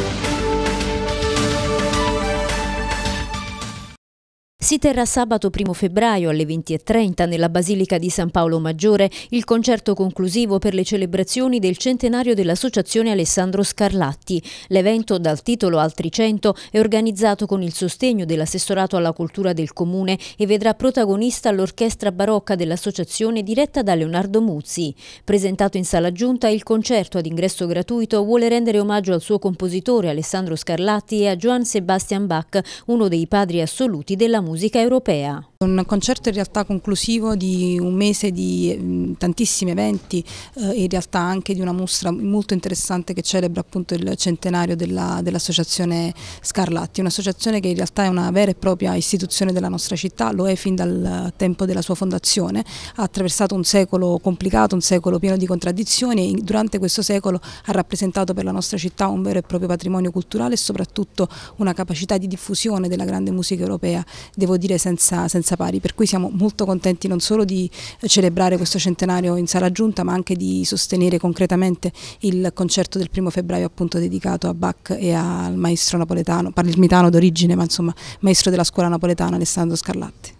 Thank you. Si terrà sabato 1 febbraio alle 20.30 nella Basilica di San Paolo Maggiore il concerto conclusivo per le celebrazioni del centenario dell'Associazione Alessandro Scarlatti. L'evento, dal titolo Altri 100, è organizzato con il sostegno dell'assessorato alla cultura del comune e vedrà protagonista l'orchestra barocca dell'associazione diretta da Leonardo Muzzi. Presentato in sala giunta, il concerto ad ingresso gratuito vuole rendere omaggio al suo compositore Alessandro Scarlatti e a Johann Sebastian Bach, uno dei padri assoluti della musica musica europea. Un concerto in realtà conclusivo di un mese di mm, tantissimi eventi e eh, in realtà anche di una mostra molto interessante che celebra appunto il centenario dell'associazione Scarlatti, un'associazione che in realtà è una vera e propria istituzione della nostra città, lo è fin dal tempo della sua fondazione, ha attraversato un secolo complicato, un secolo pieno di contraddizioni e durante questo secolo ha rappresentato per la nostra città un vero e proprio patrimonio culturale e soprattutto una capacità di diffusione della grande musica europea, devo dire senza, senza senza pari, per cui siamo molto contenti non solo di celebrare questo centenario in sala giunta ma anche di sostenere concretamente il concerto del primo febbraio appunto dedicato a Bach e al maestro napoletano, palermitano d'origine ma insomma maestro della scuola napoletana Alessandro Scarlatti.